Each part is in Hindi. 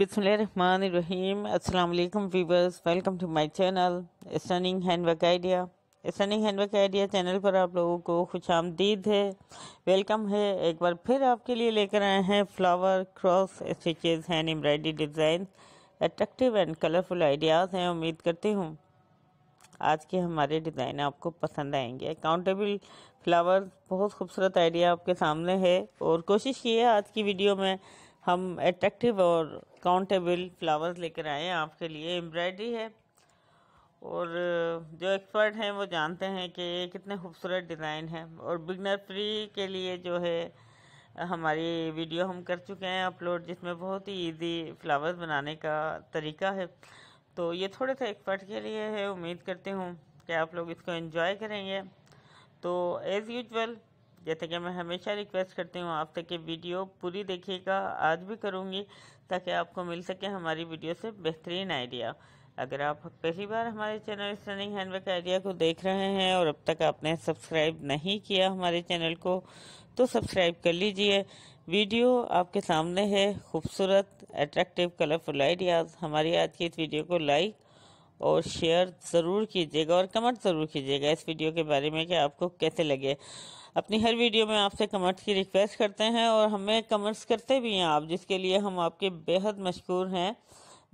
बिसमीम अल्लाम viewers welcome to my channel stunning handwork idea stunning handwork idea channel पर आप लोगों को खुश आमदीद है वेलकम है एक बार फिर आपके लिए लेकर आए हैं flower cross stitches hand embroidery design attractive and colourful ideas हैं उम्मीद करती हूँ आज के हमारे डिज़ाइन आपको पसंद आएंगे काउंटेबल फ्लावर बहुत खूबसूरत आइडिया आपके सामने है और कोशिश की है आज की वीडियो में हम एट्रैक्टिव और काउंटेबल फ्लावर्स लेकर आए हैं आपके लिए एम्ब्रॉयडरी है और जो एक्सपर्ट हैं वो जानते हैं कि ये कितने खूबसूरत डिज़ाइन है और बिगनर फ्री के लिए जो है हमारी वीडियो हम कर चुके हैं अपलोड जिसमें बहुत ही इजी फ्लावर्स बनाने का तरीका है तो ये थोड़े से एक्सपर्ट के लिए है उम्मीद करती हूँ कि आप लोग इसको इन्जॉय करेंगे तो एज़ यूजल जैसे कि मैं हमेशा रिक्वेस्ट करती हूँ आप तक ये वीडियो पूरी देखिएगा आज भी करूँगी ताकि आपको मिल सके हमारी वीडियो से बेहतरीन आइडिया अगर आप पहली बार हमारे चैनल स्टनिंग हैंडबैग आइडिया को देख रहे हैं और अब तक आपने सब्सक्राइब नहीं किया हमारे चैनल को तो सब्सक्राइब कर लीजिए वीडियो आपके सामने है खूबसूरत अट्रैक्टिव कलरफुल आइडियाज़ हमारी आज की इस वीडियो को लाइक और शेयर ज़रूर कीजिएगा और कमेंट ज़रूर कीजिएगा इस वीडियो के बारे में कि आपको कैसे लगे अपनी हर वीडियो में आपसे कमेंट्स की रिक्वेस्ट करते हैं और हमें कमेंट्स करते भी हैं आप जिसके लिए हम आपके बेहद मशहूर हैं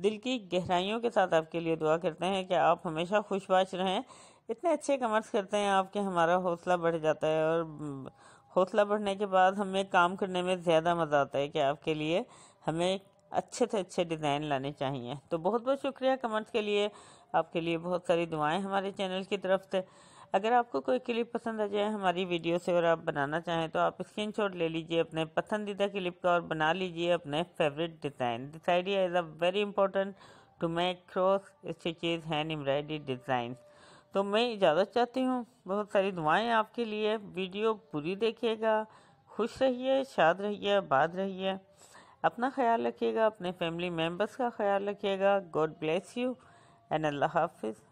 दिल की गहराइयों के साथ आपके लिए दुआ करते हैं कि आप हमेशा खुशबाश रहें इतने अच्छे कमेंट्स करते हैं आपके हमारा हौसला बढ़ जाता है और हम्म, हौसला बढ़ने के बाद हमें काम करने में ज़्यादा मज़ा आता है कि आपके लिए हमें अच्छे से अच्छे डिज़ाइन लाने चाहिए तो बहुत बहुत शुक्रिया कमेंट्स के लिए आपके लिए बहुत सारी दुआएं हमारे चैनल की तरफ से अगर आपको कोई क्लिप पसंद आ जाए हमारी वीडियो से और आप बनाना चाहें तो आप स्क्रीन शॉट ले लीजिए अपने पसंदीदा क्लिप का और बना लीजिए अपने favourite design this idea is a very important to make cross stitches hand embroidery design तो मैं इजाज़त चाहती हूँ बहुत सारी दुआएँ आपके लिए वीडियो पूरी देखिएगा खुश रहिए शाद रहिए आबाद रहिए अपना ख्याल रखिएगा अपने फैमिली मेम्बर्स का ख्याल रखिएगा गॉड ब्लेस यू एंड अल्लाह हाफिज़